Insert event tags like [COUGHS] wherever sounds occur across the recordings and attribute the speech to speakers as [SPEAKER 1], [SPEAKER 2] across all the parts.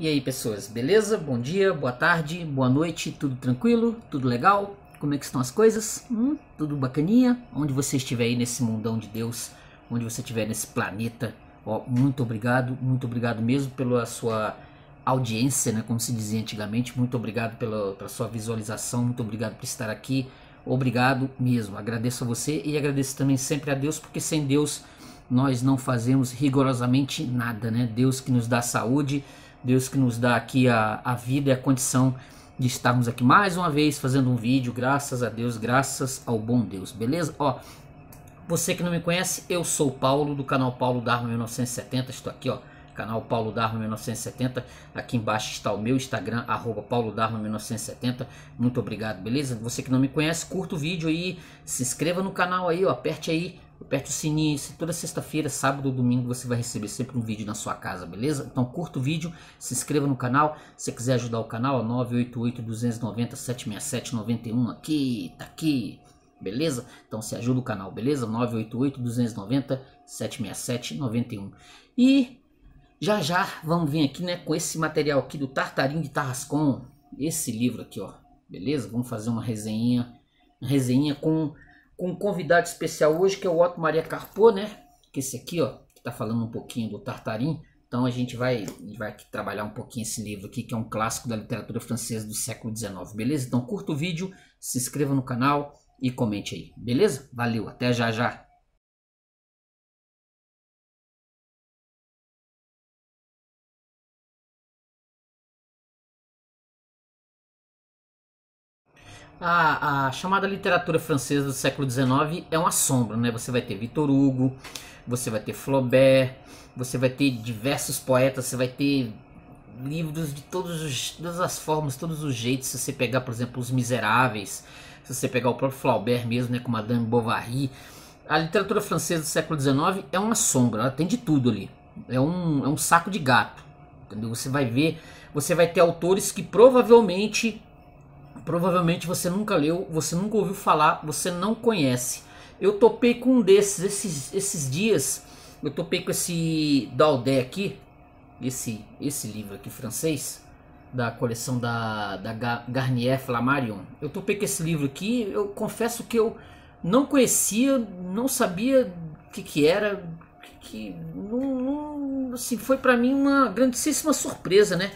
[SPEAKER 1] E aí, pessoas, beleza? Bom dia, boa tarde, boa noite, tudo tranquilo? Tudo legal? Como é que estão as coisas? Hum, tudo bacaninha? Onde você estiver aí nesse mundão de Deus, onde você estiver nesse planeta, ó, muito obrigado, muito obrigado mesmo pela sua audiência, né, como se dizia antigamente, muito obrigado pela, pela sua visualização, muito obrigado por estar aqui, obrigado mesmo, agradeço a você e agradeço também sempre a Deus, porque sem Deus nós não fazemos rigorosamente nada, né? Deus que nos dá saúde, Deus que nos dá aqui a, a vida e a condição de estarmos aqui mais uma vez fazendo um vídeo, graças a Deus, graças ao bom Deus, beleza? Ó, você que não me conhece, eu sou o Paulo, do canal Paulo Darwin 1970, estou aqui, ó, canal Paulo Darwin 1970, aqui embaixo está o meu Instagram, arroba Paulo Darwin 1970, muito obrigado, beleza? Você que não me conhece, curta o vídeo aí, se inscreva no canal aí, ó, aperte aí Aperta o sininho, se toda sexta-feira, sábado ou domingo você vai receber sempre um vídeo na sua casa, beleza? Então curta o vídeo, se inscreva no canal, se quiser ajudar o canal, 988 290 767 91 aqui, tá aqui, beleza? Então se ajuda o canal, beleza? 988 290 767 91. E já já vamos vir aqui, né, com esse material aqui do Tartarinho de Tarrascon, esse livro aqui, ó, beleza? Vamos fazer uma resenha, uma resenha com com um convidado especial hoje, que é o Otto Maria Carpô, né? Que esse aqui, ó, que tá falando um pouquinho do Tartarim. Então a gente vai, vai trabalhar um pouquinho esse livro aqui, que é um clássico da literatura francesa do século XIX, beleza? Então curta o vídeo, se inscreva no canal e comente aí, beleza? Valeu, até já já! a, a, chamada literatura francesa do século XIX é um assombro, né? Você vai ter Victor Hugo, você vai ter Flaubert, você vai ter diversos poetas, você vai ter livros de todos os, todas as formas, todos os jeitos. Se você pegar, por exemplo, Os Miseráveis, se você pegar o próprio Flaubert mesmo, né, com Madame Bovary, a literatura francesa do século XIX é uma sombra, ela tem de tudo ali. É um, é um saco de gato, entendeu? Você vai ver, você vai ter autores que provavelmente Provavelmente você nunca leu, você nunca ouviu falar, você não conhece. Eu topei com um desses esses, esses dias. Eu topei com esse Daudé aqui, esse esse livro aqui francês da coleção da, da Garnier Flammarion. Eu topei com esse livro aqui, eu confesso que eu não conhecia, não sabia o que, que era, que, que não, não, assim, foi para mim uma grandíssima surpresa, né?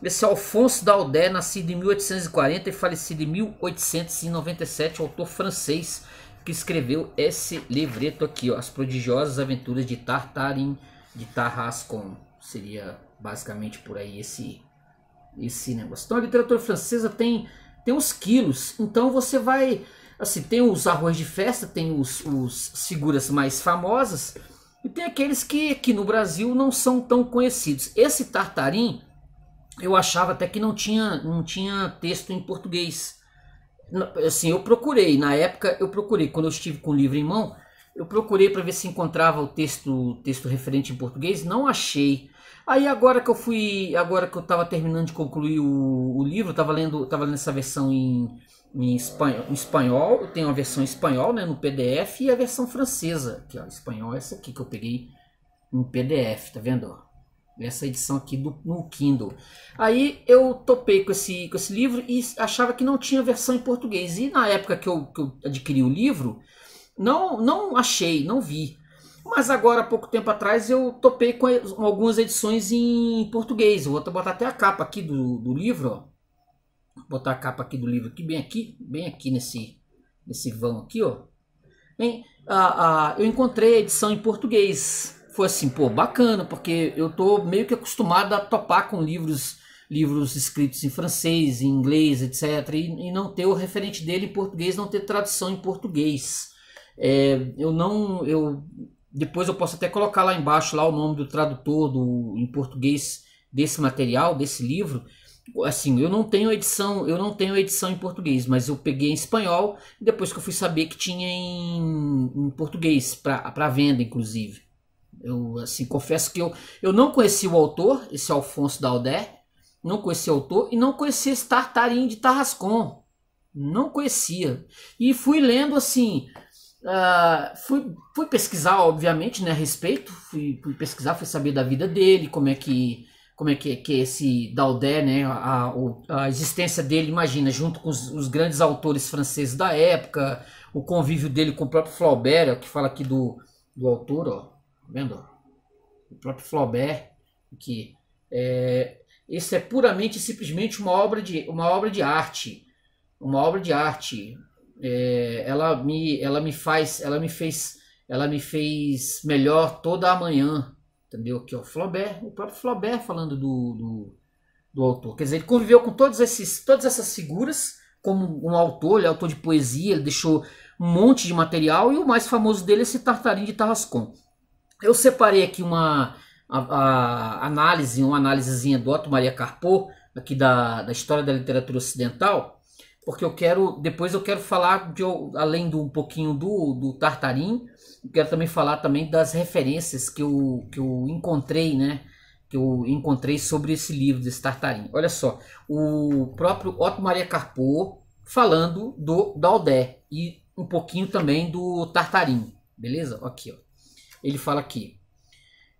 [SPEAKER 1] Esse é Alfonso Daldé, nascido em 1840 e falecido em 1897, autor francês que escreveu esse livreto aqui, ó, As Prodigiosas Aventuras de Tartarin de Tarascon. Seria basicamente por aí esse, esse negócio. Então a literatura francesa tem, tem uns quilos, então você vai... Assim, tem os arroz de festa, tem os, os figuras mais famosas, e tem aqueles que aqui no Brasil não são tão conhecidos. Esse Tartarin eu achava até que não tinha, não tinha texto em português. Assim, eu procurei, na época eu procurei, quando eu estive com o livro em mão, eu procurei para ver se encontrava o texto, texto referente em português, não achei. Aí agora que eu fui, agora que eu estava terminando de concluir o, o livro, estava lendo, tava lendo essa versão em, em espanhol, em espanhol, eu tenho a versão em espanhol, né, no PDF e a versão francesa, que é espanhol essa aqui que eu peguei em PDF, tá vendo? essa edição aqui do, no Kindle. Aí eu topei com esse, com esse livro e achava que não tinha versão em português. E na época que eu, que eu adquiri o livro, não, não achei, não vi. Mas agora, há pouco tempo atrás, eu topei com algumas edições em português. Eu vou botar até a capa aqui do, do livro, ó. Vou botar a capa aqui do livro aqui, bem aqui, bem aqui nesse, nesse vão aqui, ó. Bem, ah, ah, eu encontrei a edição em português foi assim, pô, bacana, porque eu tô meio que acostumado a topar com livros livros escritos em francês, em inglês, etc. E, e não ter o referente dele em português, não ter tradução em português. É, eu não, eu depois eu posso até colocar lá embaixo lá o nome do tradutor do em português desse material, desse livro. Assim, eu não tenho edição, eu não tenho edição em português, mas eu peguei em espanhol depois que eu fui saber que tinha em, em português para venda, inclusive. Eu assim confesso que eu, eu não conheci o autor, esse Alfonso Daldé, não conheci o autor e não conhecia esse Tartarim de Tarrascon. Não conhecia. E fui lendo assim, Uh, fui, fui pesquisar, obviamente, né, a respeito, fui, fui, pesquisar, fui saber da vida dele, como é que como é que, que esse Daudé, né, a, a existência dele, imagina, junto com os, os, grandes autores franceses da época, o convívio dele com o próprio Flaubert, que fala aqui do, do autor, ó, Tá vendo? O próprio Flaubert, que é, esse é puramente e simplesmente uma obra de, uma obra de arte. Uma obra de arte. É, ela, me, ela me faz, ela me fez, ela me fez melhor toda a manhã, entendeu? Que é o Flaubert, o próprio Flaubert falando do, do, do autor. Quer dizer, ele conviveu com todos esses, todas essas figuras como um autor, ele é autor de poesia, ele deixou um monte de material e o mais famoso dele é esse Tartarim de Tarascon. Eu separei aqui uma a, a análise, uma análisezinha do Otto Maria Carpo, aqui da, da história da literatura ocidental, porque eu quero, depois eu quero falar, de, além do um pouquinho do, do Tartarim, quero também falar também das referências que eu, que eu encontrei, né? que eu encontrei sobre esse livro desse Tartarim. Olha só, o próprio Otto Maria Carpo falando do Daudé e um pouquinho também do Tartarim, beleza? Aqui, ó. Ele fala aqui.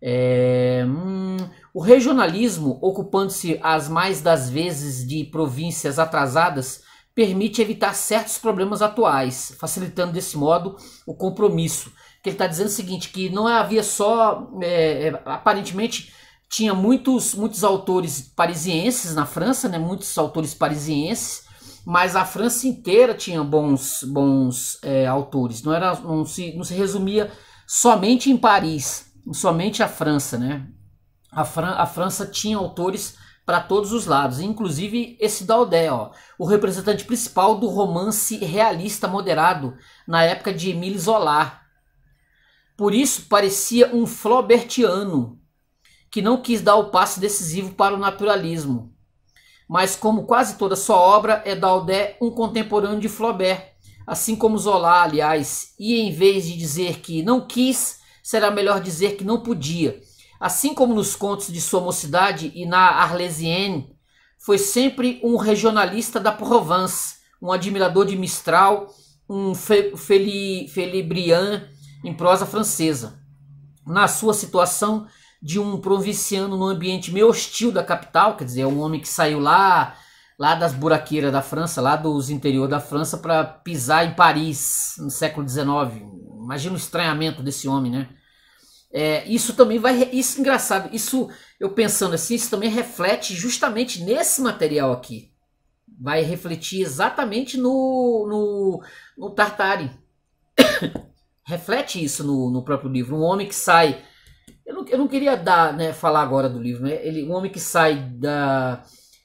[SPEAKER 1] É, hum, o regionalismo, ocupando-se as mais das vezes de províncias atrasadas, permite evitar certos problemas atuais, facilitando desse modo o compromisso. Que ele está dizendo é o seguinte, que não havia só, é, é, aparentemente tinha muitos, muitos autores parisienses na França, né, muitos autores parisienses, mas a França inteira tinha bons, bons é, autores. Não era, não se, não se resumia somente em Paris, somente a França, né? A, Fran a França tinha autores para todos os lados, inclusive esse Daudé, ó, o representante principal do romance realista moderado na época de Émile Zola. Por isso parecia um Flaubertiano que não quis dar o passo decisivo para o naturalismo. Mas como quase toda sua obra, é Daudé um contemporâneo de Flaubert, assim como Zola, aliás, e em vez de dizer que não quis, será melhor dizer que não podia. Assim como nos contos de sua mocidade e na Arlesienne, foi sempre um regionalista da Provence, um admirador de Mistral, um Felibriand em prosa francesa. Na sua situação de um provinciano no ambiente meio hostil da capital, quer dizer, é um homem que saiu lá lá das buraqueiras da França, lá dos interior da França, para pisar em Paris no século XIX. Imagina o estranhamento desse homem, né? É, isso também vai. Isso é engraçado. Isso, eu pensando assim, isso também reflete justamente nesse material aqui. Vai refletir exatamente no, no, no Tartari. [COUGHS] reflete isso no, no próprio livro. Um homem que sai. Eu não, eu não queria dar, né, falar agora do livro, né? Ele, um homem que sai da,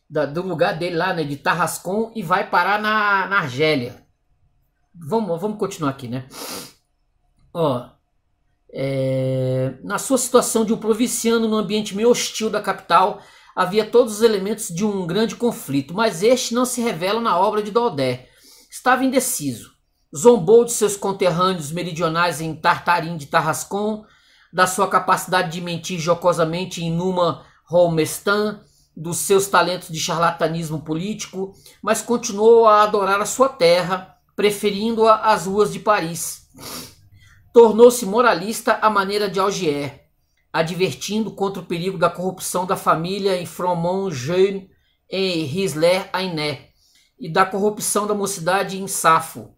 [SPEAKER 1] da, do lugar dele lá, né, de Tarrascon, e vai parar na, na Argélia. Vamos, vamos continuar aqui, né? Ó, é, na sua situação de um provinciano no ambiente meio hostil da capital, havia todos os elementos de um grande conflito, mas este não se revela na obra de Daudé. Estava indeciso. Zombou de seus conterrâneos meridionais em Tartarim de Tarrascon, da sua capacidade de mentir jocosamente em Numa Holmestan, dos seus talentos de charlatanismo político, mas continuou a adorar a sua terra, preferindo-a às ruas de Paris. Tornou-se moralista à maneira de Algier, advertindo contra o perigo da corrupção da família em Fromont, Jeune e Risler, Ainé, e da corrupção da mocidade em Safo.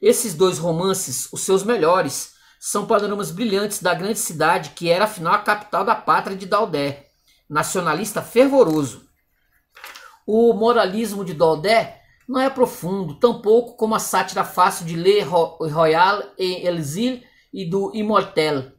[SPEAKER 1] Esses dois romances, os seus melhores, são panoramas brilhantes da grande cidade que era afinal a capital da pátria de Daudet nacionalista fervoroso. O moralismo de Daudet não é profundo, tampouco como a sátira fácil de ler Royal e Elzil e do Immortel.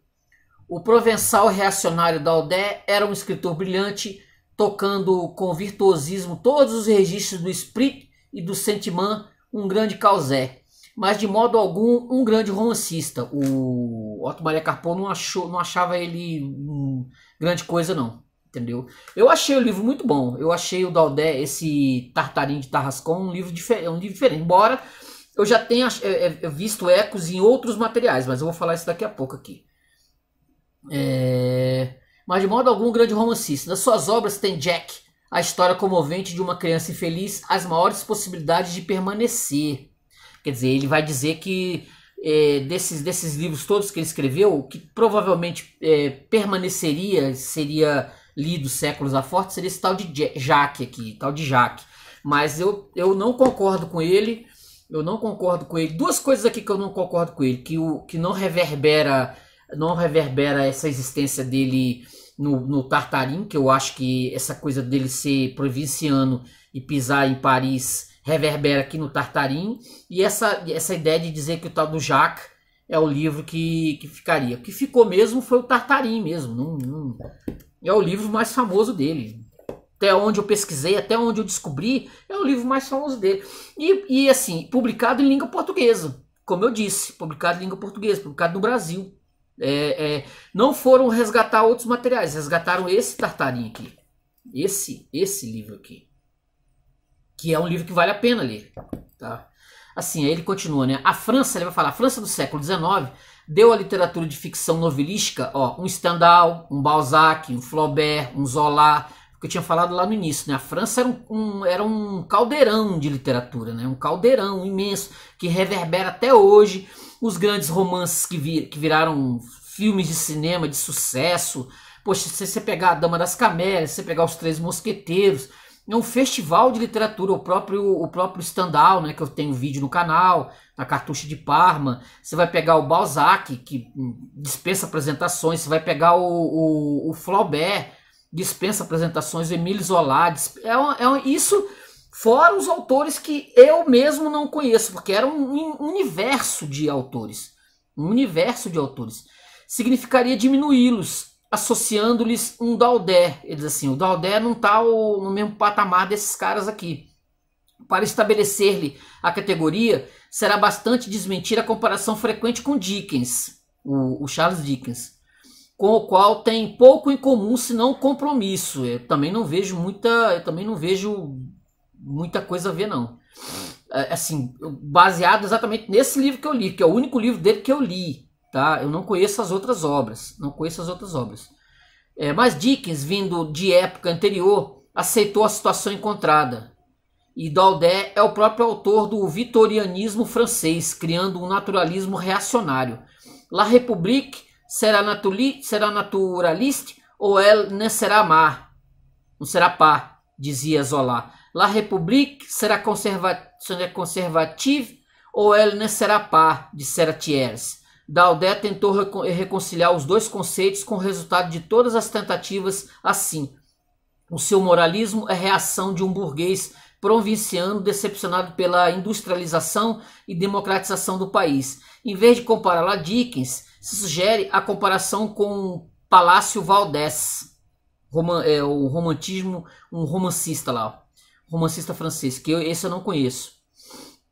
[SPEAKER 1] O provençal reacionário Daudet era um escritor brilhante, tocando com virtuosismo todos os registros do esprit e do sentiment, um grande causé, mas de modo algum um grande romancista. O Otto Maria Carpon não, achou, não achava ele um, grande coisa não entendeu? Eu achei o livro muito bom. Eu achei o Daldé, esse Tartarim de Tarrascon, um livro, é um livro diferente. Embora eu já tenha é, é, é, visto ecos em outros materiais, mas eu vou falar isso daqui a pouco aqui. É... Mas de modo algum, grande romancista. Nas suas obras tem Jack, a história comovente de uma criança infeliz, as maiores possibilidades de permanecer. Quer dizer, ele vai dizer que é, desses, desses livros todos que ele escreveu, que provavelmente é, permaneceria seria lido séculos a forte seria esse tal de Jaque aqui, tal de Jaque. Mas eu, eu não concordo com ele. Eu não concordo com ele. Duas coisas aqui que eu não concordo com ele, que o que não reverbera, não reverbera essa existência dele no, no Tartarim, que eu acho que essa coisa dele ser provinciano e pisar em Paris reverbera aqui no Tartarim, e essa, essa ideia de dizer que o tal do Jacques é o livro que, que ficaria. O que ficou mesmo foi o Tartarim mesmo. Não, não, é o livro mais famoso dele. Até onde eu pesquisei, até onde eu descobri, é o livro mais famoso dele. E, e assim, publicado em língua portuguesa. Como eu disse, publicado em língua portuguesa, publicado no Brasil. É, é, não foram resgatar outros materiais, resgataram esse Tartarim aqui. Esse, esse livro aqui. Que é um livro que vale a pena ler. Tá? Assim, aí ele continua, né? A França, ele vai falar, a França do século XIX deu à literatura de ficção novelística, ó, um Stendhal, um Balzac, um Flaubert, um Zola, que eu tinha falado lá no início, né? A França era um, um, era um caldeirão de literatura, né? Um caldeirão imenso que reverbera até hoje os grandes romances que, vir, que viraram filmes de cinema de sucesso. Poxa, se você pegar a Dama das Camélias, se você pegar os Três Mosqueteiros, é um festival de literatura, o próprio o próprio Standal, né, que eu tenho vídeo no canal, na Cartucha de Parma. Você vai pegar o Balzac, que dispensa apresentações, você vai pegar o, o, o Flaubert, dispensa apresentações, o Emile Zola, é, um, é um, isso fora os autores que eu mesmo não conheço, porque era um, um universo de autores, um universo de autores. Significaria diminuí-los associando-lhes um Daldé. Ele diz assim: o Daldé não está no mesmo patamar desses caras aqui. Para estabelecer-lhe a categoria, será bastante desmentir a comparação frequente com Dickens, o, o Charles Dickens, com o qual tem pouco em comum, não compromisso. Eu também não vejo muita, eu também não vejo muita coisa a ver não. É, assim, baseado exatamente nesse livro que eu li, que é o único livro dele que eu li, Tá? Eu não conheço as outras obras, não conheço as outras obras. É, mas Dickens, vindo de época anterior, aceitou a situação encontrada. E Daudé é o próprio autor do vitorianismo francês, criando um naturalismo reacionário. La République será, natuli, será naturaliste ou elle ne será mar, não será pá, dizia Zola. La République será conserva, conservative ou elle ne será pá, dissera Thiers. Daudet tentou reconciliar os dois conceitos com o resultado de todas as tentativas assim. O seu moralismo é reação de um burguês provinciano decepcionado pela industrialização e democratização do país. Em vez de compará a Dickens, se sugere a comparação com Palácio Valdés, roman é, o romantismo, um romancista lá, romancista francês, que eu, esse eu não conheço.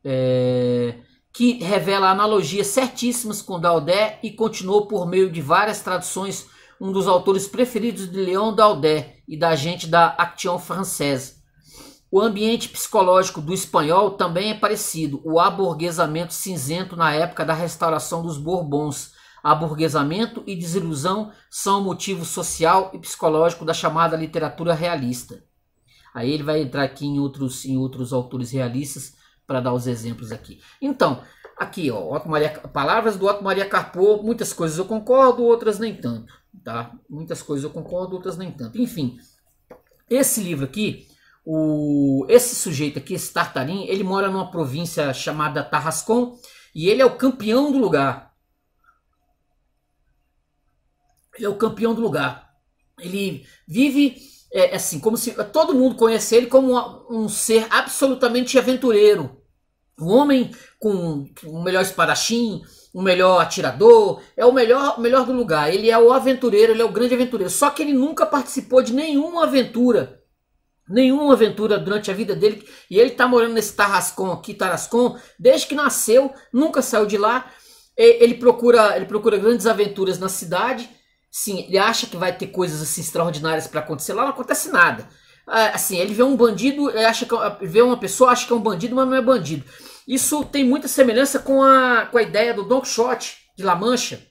[SPEAKER 1] É que revela analogias certíssimas com Daudé e continuou por meio de várias traduções um dos autores preferidos de Leon Daudé e da gente da Action Française. O ambiente psicológico do espanhol também é parecido, o aburguesamento cinzento na época da restauração dos Bourbons. Aburguesamento e desilusão são o motivo social e psicológico da chamada literatura realista. Aí ele vai entrar aqui em outros, em outros autores realistas, para dar os exemplos aqui. Então, aqui, ó, Otto Maria, palavras do Otto Maria Carpo, muitas coisas eu concordo, outras nem tanto, tá? Muitas coisas eu concordo, outras nem tanto. Enfim, esse livro aqui, o, esse sujeito aqui, esse Tartarin, ele mora numa província chamada Tarrascon e ele é o campeão do lugar. Ele é o campeão do lugar. Ele vive é, é, assim, como se todo mundo conhece ele como um ser absolutamente aventureiro. Um homem com o melhor espadachim, o melhor atirador, é o melhor, melhor do lugar. Ele é o aventureiro, ele é o grande aventureiro. Só que ele nunca participou de nenhuma aventura. Nenhuma aventura durante a vida dele. E ele está morando nesse Tarascon aqui, Tarascon, desde que nasceu, nunca saiu de lá. Ele procura, ele procura grandes aventuras na cidade Sim, ele acha que vai ter coisas assim extraordinárias para acontecer lá, não acontece nada. Ah, assim, ele vê um bandido, acha que é vê uma pessoa, acha que é um bandido, mas não é bandido. Isso tem muita semelhança com a, com a ideia do Don Quixote de La Mancha.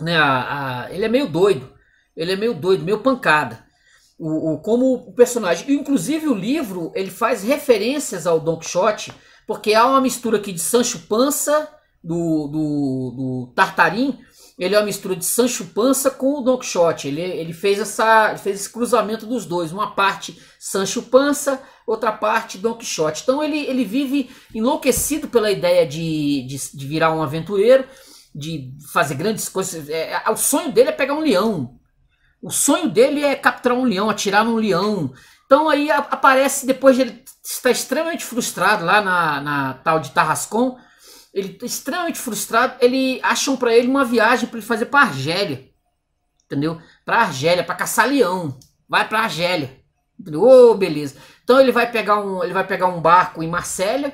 [SPEAKER 1] Né? A, a, ele é meio doido, ele é meio doido, meio pancada. O, o, como o personagem. Inclusive o livro ele faz referências ao Don Quixote, porque há uma mistura aqui de Sancho Panza, do, do, do Tartarim, ele é uma mistura de Sancho Panza com o Don Quixote. Ele, ele, fez essa, fez esse cruzamento dos dois, uma parte Sancho Panza, outra parte Don Quixote. Então ele, ele vive enlouquecido pela ideia de, de, de virar um aventureiro, de fazer grandes coisas. É, é o sonho dele é pegar um leão. O sonho dele é capturar um leão, atirar num leão. Então aí aparece, depois de ele estar extremamente frustrado lá na, na tal de Tarrascon, ele tá extremamente frustrado, ele acham para ele uma viagem para ele fazer para Argélia. Entendeu? Para Argélia, para caçar leão. Vai para Argélia. Entendeu? Oh, beleza. Então ele vai pegar um, ele vai pegar um barco em Marsella,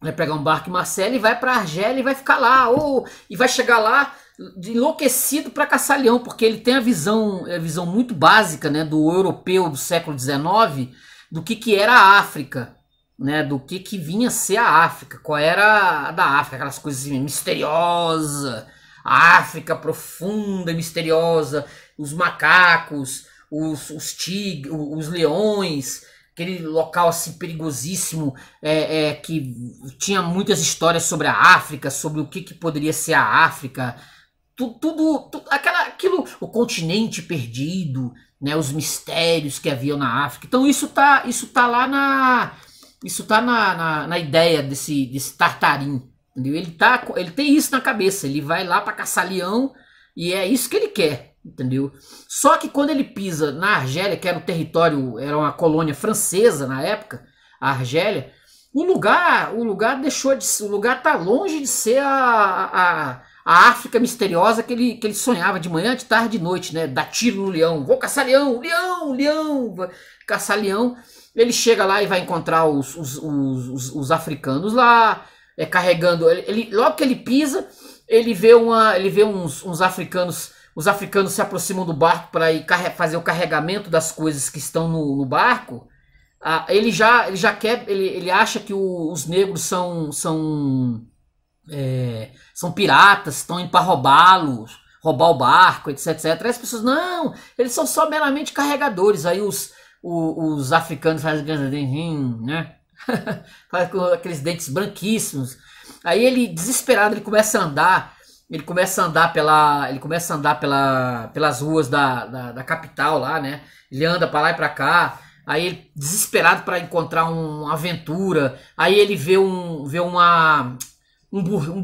[SPEAKER 1] vai pegar um barco em Marsella e vai para Argélia e vai ficar lá, ou oh, e vai chegar lá enlouquecido para caçar leão, porque ele tem a visão, é a visão muito básica, né, do europeu do século XIX, do que que era a África, né, do que, que vinha ser a África, qual era a da África, aquelas coisas assim, misteriosa, a África profunda e misteriosa, os macacos, os, os tigres, os leões, aquele local assim perigosíssimo é, é, que tinha muitas histórias sobre a África, sobre o que, que poderia ser a África, tudo, tudo, tudo aquela, aquilo, o continente perdido, né, os mistérios que haviam na África. Então isso tá, isso tá lá na isso tá na, na, na ideia desse, desse Tartarim. Entendeu? Ele, tá, ele tem isso na cabeça. Ele vai lá para caçar leão e é isso que ele quer. Entendeu? Só que quando ele pisa na Argélia, que era um território, era uma colônia francesa na época, a Argélia, o lugar, o lugar deixou de, o lugar tá longe de ser a, a, a a África misteriosa que ele, que ele sonhava de manhã, de tarde e de noite, né? Dá tiro no leão, vou caçar leão, leão, leão, caçar leão. Ele chega lá e vai encontrar os, os, os, os africanos lá, é, carregando. Ele, ele, logo que ele pisa, ele vê, uma, ele vê uns, uns africanos. Os africanos se aproximam do barco para ir fazer o carregamento das coisas que estão no, no barco. Ah, ele já ele já quer ele, ele acha que o, os negros são são é, são piratas, estão indo para roubá-los, roubar o barco, etc, etc. Aí as pessoas, não, eles são só meramente carregadores. Aí os, os, os africanos fazem hum, né? [LAUGHS] Faz com aqueles dentes branquíssimos. Aí ele, desesperado, ele começa a andar. Ele começa a andar pela, ele começa a andar pela, pelas ruas da, da, da capital lá, né? Ele anda para lá e para cá. Aí ele, desesperado para encontrar um, uma aventura. Aí ele vê um, vê uma, um burro, um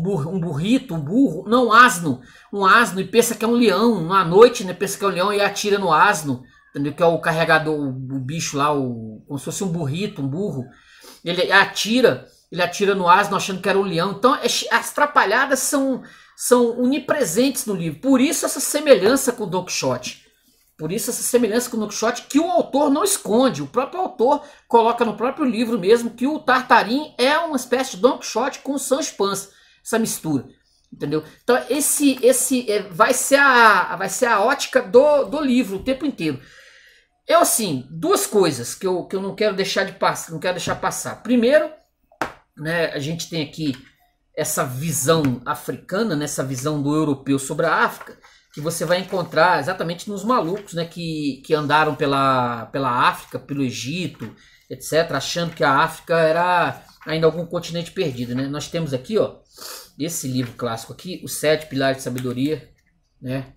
[SPEAKER 1] burro, um burrito, um burro, não, um asno, um asno e pensa que é um leão, uma noite, né, pensa que é um leão e atira no asno, entendeu? Que é o carregador, o, o bicho lá, o, como se fosse um burrito, um burro. Ele atira, ele atira no asno achando que era um leão. Então, é as atrapalhadas são são onipresentes no livro. Por isso essa semelhança com o Don Quixote. Por isso essa semelhança com o Nukshot que o autor não esconde. O próprio autor coloca no próprio livro mesmo que o Tartarin é uma espécie de Nukshot com o Sans Pança essa mistura. Entendeu? Então esse esse é, vai ser a vai ser a ótica do, do livro o tempo inteiro. Eu assim, duas coisas que eu, que eu não quero deixar de passar, não quero deixar passar. Primeiro, né, a gente tem aqui essa visão africana, nessa né, visão do europeu sobre a África, que você vai encontrar exatamente nos malucos, né, que, que andaram pela, pela África, pelo Egito, etc, achando que a África era ainda algum continente perdido, né? Nós temos aqui, ó, esse livro clássico aqui, Os Sete Pilares de Sabedoria, né?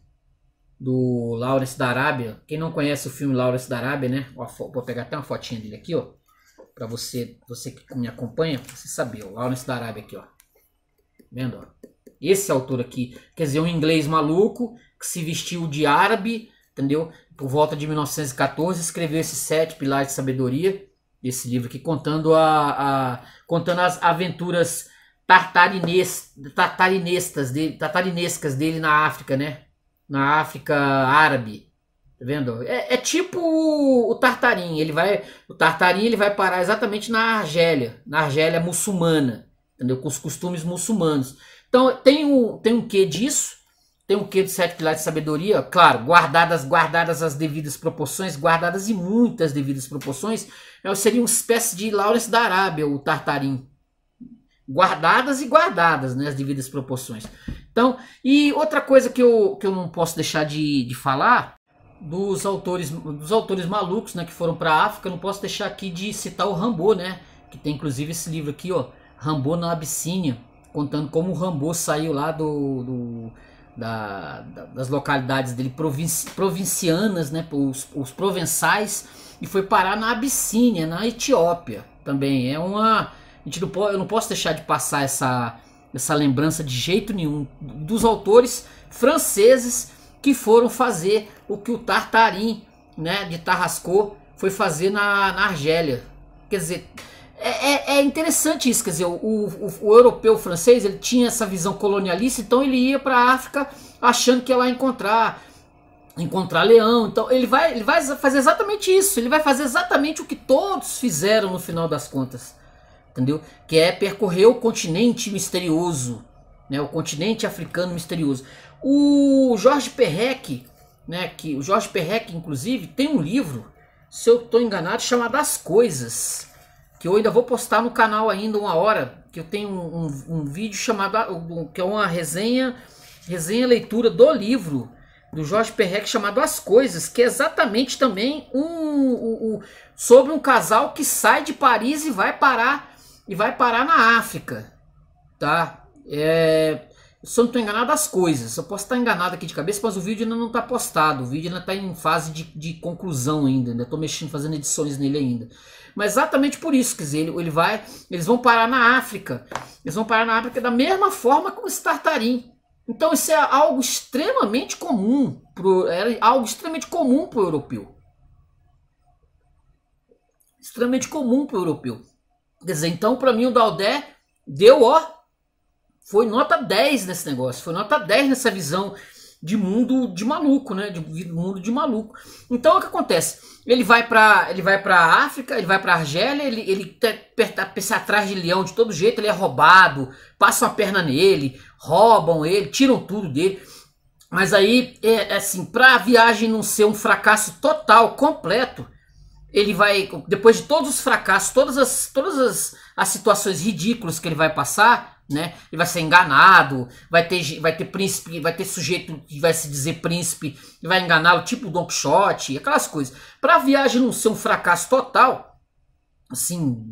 [SPEAKER 1] Do Lawrence da Arábia. Quem não conhece o filme Lawrence da Arábia, né? Vou pegar até uma fotinha dele aqui, ó. você, você que me acompanha, você saber. O Lawrence da Arábia aqui, ó. Vendo, ó. Esse autor aqui, quer dizer, um inglês maluco que se vestiu de árabe, entendeu? Por volta de 1914 escreveu esses sete pilares de sabedoria, esse livro aqui contando a, a contando as aventuras tartarines, tartarinestas dele, tartarinescas dele na África, né? Na África árabe. Tá vendo? É, é tipo o, o Tartarim, ele vai o Tartarim ele vai parar exatamente na Argélia, na Argélia muçulmana, entendeu? Com os costumes muçulmanos. Então tem um, tem um quê disso, tem um quê de sete pilares de sabedoria, claro, guardadas, guardadas as devidas proporções, guardadas e muitas devidas proporções, é, seria uma espécie de Lawrence da Arábia, o Tartarim. Guardadas e guardadas, né, as devidas proporções. Então, e outra coisa que eu, que eu não posso deixar de, de falar, dos autores dos autores malucos, né, que foram para a África, eu não posso deixar aqui de citar o Rambo, né, que tem inclusive esse livro aqui, ó, Rambo na Abissínia, contando como o Rambo saiu lá do, do da, da, das localidades dele provinci, provincianas, né, os, os provençais, e foi parar na Abissínia, na Etiópia também. É uma. A gente não eu não posso deixar de passar essa, essa lembrança de jeito nenhum dos autores franceses que foram fazer o que o Tartarin né, de Tarrascô foi fazer na, na Argélia. Quer dizer, é, é, é, interessante isso, quer dizer, o, o, o, europeu francês ele tinha essa visão colonialista, então ele ia para a África achando que ia lá encontrar encontrar leão, então ele vai, ele vai fazer exatamente isso, ele vai fazer exatamente o que todos fizeram no final das contas, entendeu? Que é percorrer o continente misterioso, né? O continente africano misterioso. O Jorge Perrec, né? Que o Jorge Perrec, inclusive, tem um livro, se eu estou enganado, chamado As Coisas que eu ainda vou postar no canal ainda uma hora, que eu tenho um, um, um vídeo chamado, ah, que é uma resenha, resenha leitura do livro do Jorge Perrec chamado As Coisas, que é exatamente também um, sobre um casal que sai de Paris e vai parar e vai parar na África, tá? É, se eu não estou enganado, as coisas. Eu posso estar enganado aqui de cabeça, mas o vídeo ainda não está postado. O vídeo ainda está em fase de, de conclusão ainda. Ainda estou mexendo, fazendo edições nele ainda. Mas exatamente por isso, quer dizer, ele, ele vai, eles vão parar na África. Eles vão parar na África da mesma forma como esse tartarim. Então isso é algo extremamente comum, pro, era é algo extremamente comum para o europeu. Extremamente comum para o europeu. Quer dizer, então para mim o Daldé deu, ó, foi nota 10 nesse negócio, foi nota 10 nessa visão de mundo de maluco, né? De mundo de maluco. Então o que acontece? Ele vai para ele vai para África, ele vai para Argélia, ele ele tá pensa tá atrás de leão de todo jeito, ele é roubado, passam a perna nele, roubam ele, tiram tudo dele. Mas aí é, é assim, para a viagem não ser um fracasso total, completo, ele vai depois de todos os fracassos, todas as todas as, as situações ridículas que ele vai passar, né? Ele vai ser enganado, vai ter, vai ter príncipe, vai ter sujeito que vai se dizer príncipe e vai enganá-lo, tipo Don Quixote, aquelas coisas. Para a viagem não ser um fracasso total, assim,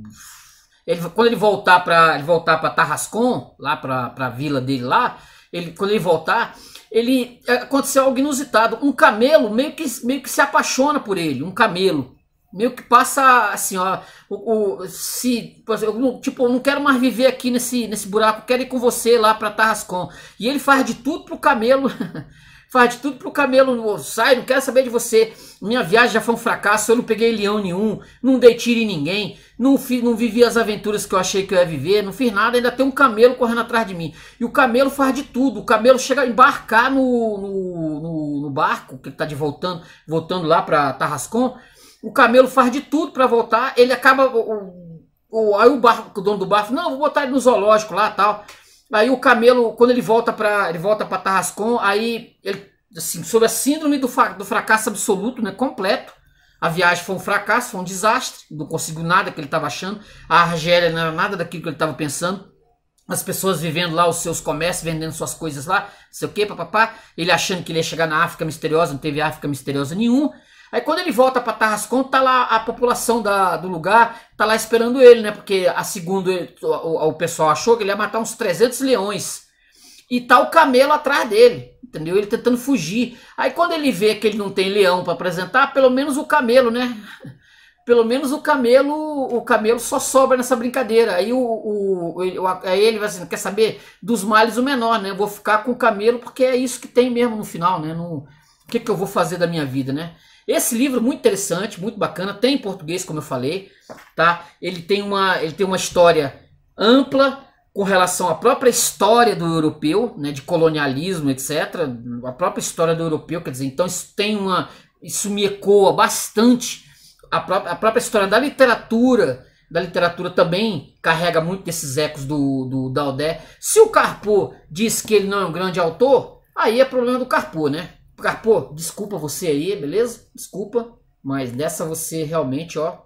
[SPEAKER 1] ele, quando ele voltar para ele voltar para Tarrascon, lá para a vila dele lá, ele quando ele voltar, ele é, aconteceu algo inusitado, um camelo meio que meio que se apaixona por ele, um camelo meio que passa assim, ó, o, o se eu, tipo, eu não quero mais viver aqui nesse nesse buraco, quero ir com você lá para Tarrascon. E ele faz de tudo pro camelo, [LAUGHS] faz de tudo pro camelo, sai, não quero saber de você. Minha viagem já foi um fracasso, eu não peguei leão nenhum, não dei tiro em ninguém, não fiz, não vivi as aventuras que eu achei que eu ia viver, não fiz nada, ainda tem um camelo correndo atrás de mim. E o camelo faz de tudo, o camelo chega a embarcar no, no, no, no barco que ele tá de voltando, voltando lá para Tarrascon o camelo faz de tudo para voltar, ele acaba. O, o, aí o, barco, o dono do bar não, vou botar ele no zoológico lá tal. Aí o camelo, quando ele volta para ele volta para Tarrascon, aí ele, assim, sobre a síndrome do, do fracasso absoluto, né, completo, a viagem foi um fracasso, foi um desastre, não conseguiu nada que ele estava achando. A Argélia não era nada daquilo que ele estava pensando. As pessoas vivendo lá os seus comércios, vendendo suas coisas lá, não sei o que, papapá. Ele achando que ele ia chegar na África misteriosa, não teve África misteriosa nenhuma. Aí quando ele volta para Tarrascon, tá lá a população da, do lugar, tá lá esperando ele, né? Porque a segundo ele, o, o, pessoal achou que ele ia matar uns 300 leões. E tá o camelo atrás dele, entendeu? Ele tentando fugir. Aí quando ele vê que ele não tem leão para apresentar, pelo menos o camelo, né? Pelo menos o camelo, o camelo só sobra nessa brincadeira. Aí o, o, ele, aí ele vai assim, quer saber dos males o menor, né? Eu vou ficar com o camelo porque é isso que tem mesmo no final, né? No, o que, que eu vou fazer da minha vida, né? Esse livro muito interessante, muito bacana, tem em português, como eu falei, tá? Ele tem uma, ele tem uma história ampla com relação à própria história do europeu, né, de colonialismo, etc. A própria história do europeu, quer dizer, então isso tem uma isso me ecoa bastante a própria, a própria história da literatura, da literatura também carrega muito desses ecos do, do Daudé. Se o Carpo diz que ele não é um grande autor, aí é problema do Carpo, né? Ah, pô, desculpa você aí, beleza? Desculpa, mas nessa você realmente, ó.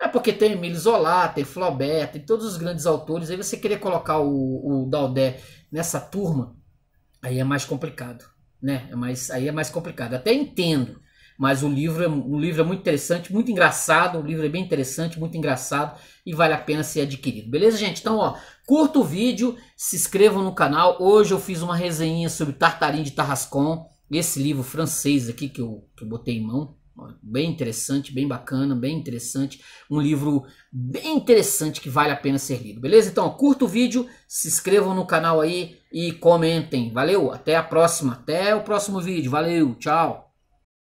[SPEAKER 1] É porque tem Emílio Zola, tem Flaubert, tem todos os grandes autores. Aí você querer colocar o, o Daudé nessa turma, aí é mais complicado, né? É mais, aí é mais complicado. Até entendo, mas o livro é um livro é muito interessante, muito engraçado, o livro é bem interessante, muito engraçado e vale a pena ser adquirido. Beleza, gente? Então, ó, curta o vídeo, se inscrevam no canal. Hoje eu fiz uma resenha sobre Tartarim de Tarrascon esse livro francês aqui que eu, que eu botei em mão, bem interessante, bem bacana, bem interessante, um livro bem interessante que vale a pena ser lido, beleza? Então, curta o vídeo, se inscrevam no canal aí e comentem. Valeu, até a próxima, até o próximo vídeo. Valeu, tchau.